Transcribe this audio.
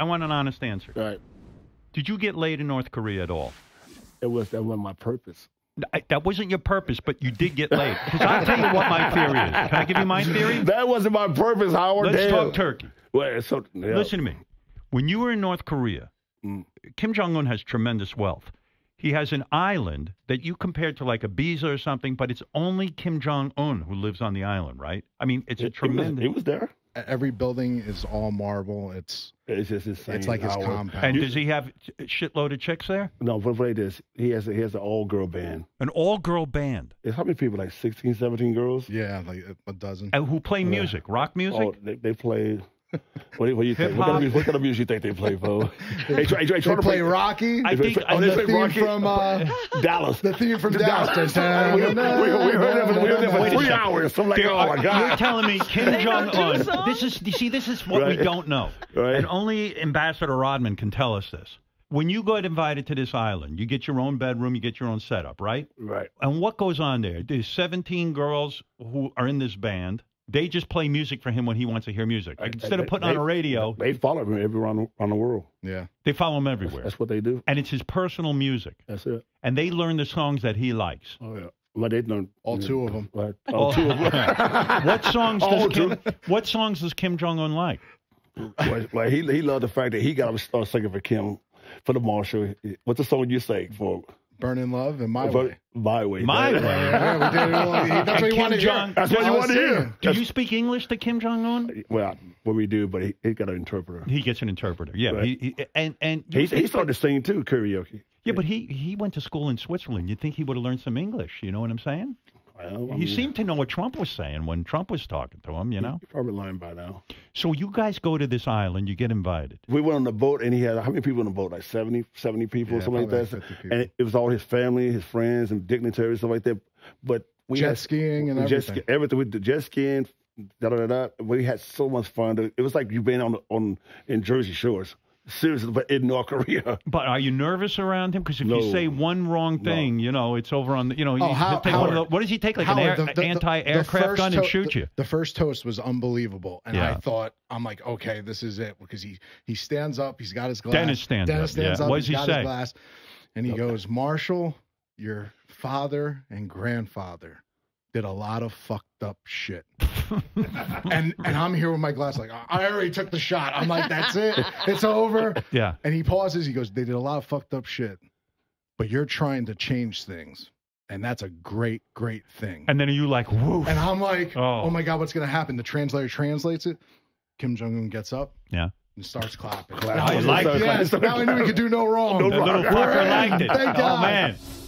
I want an honest answer. All right. Did you get laid in North Korea at all? It was that wasn't my purpose. I, that wasn't your purpose, but you did get laid. Because I'll tell you what my theory is. Can I give you my theory? That wasn't my purpose, Howard. Let's Damn. talk Turkey. Well, so, yeah. Listen to me. When you were in North Korea, mm. Kim Jong Un has tremendous wealth. He has an island that you compared to like a Ibiza or something, but it's only Kim Jong Un who lives on the island, right? I mean, it's it, a tremendous. He was, he was there every building is all marble. It's it's just insane. It's like his hours. compound. And does he have a shitload of chicks there? No, but what it is, he has a, he has an all girl band. An all girl band. It's how many people? Like 16, 17 girls. Yeah, like a dozen. And who play music? Rock oh, music. Oh, they, they play. What do, you, think? What kind, of, what kind, of, music do you think they play, Bo? They try, they try, they to play, play Rocky. I think oh, the play Rocky from uh, Dallas. The theme from Dallas. Dallas. hours. I'm like, oh my God. You're telling me Kim Jong Un. This is you see, this is what right. we don't know, right. and only Ambassador Rodman can tell us this. When you get invited to this island, you get your own bedroom, you get your own setup, right? Right. And what goes on there? There's 17 girls who are in this band. They just play music for him when he wants to hear music. Instead of putting they, on a radio, they follow him everywhere on, the world. Yeah, they follow him everywhere. That's, that's, what they do. And it's his personal music. That's it. And they learn the songs that he likes. Oh yeah. I did not All two of them. Right. All two of them. what songs does Kim, what songs does Kim Jong Un like? well, well, he he loved the fact that he got to start singing for Kim, for the Marshall. What's the song you sang for? Burning Love and My Burn, Way. My Way. My Way. That's what you want to hear. Jong- That's what you want to hear. Do you speak English to Kim Jong Un? well, what we do, but he, he got an interpreter. He gets an interpreter. Yeah, Right. he, he, and and He, he started singing too, karaoke. Yeah, but he he went to school in Switzerland. You'd think he would have learned some English. You know what I'm saying? Well, I he mean, seemed to know what Trump was saying when Trump was talking to him. You know, probably lying by now. So you guys go to this island. You get invited. We went on the boat, and he had how many people on the boat? Like 70, 70 people, yeah, something like that. And it was all his family, his friends, and dignitaries, stuff like that. But we jet had, skiing and everything. Jet, everything with the jet skiing. da, da, da. We had so much fun. It was like you've been on on in Jersey Shores. Seriously, but in North Korea. But are you nervous around him? Because if no, you say one wrong thing, no. you know it's over on the. You know, oh, how, the, what does he take? Like Howard, an, air, anti-aircraft gun and shoot you. The first toast was unbelievable, and yeah. I thought I'm like, okay, this is it because he he stands up, he's got his glass. Dennis stands Dennis up. yeah. up what does he say? glass, and he okay. goes, Marshall, your father and grandfather did a lot of fucked up shit. and and I'm here with my glass, like I already took the shot. I'm like, that's it, it's over. Yeah. And he pauses. He goes, they did a lot of fucked up shit, but you're trying to change things. And that's a great, great thing. And then are you like, woo? And I'm like, oh, oh my God, what's going to happen? The translator translates it. Kim Jong Un gets up. Yeah and starts clapping. Clap. I like yes, Now I knew we could do no wrong. No, no wrong. No, no, no, no, no, no, no, no,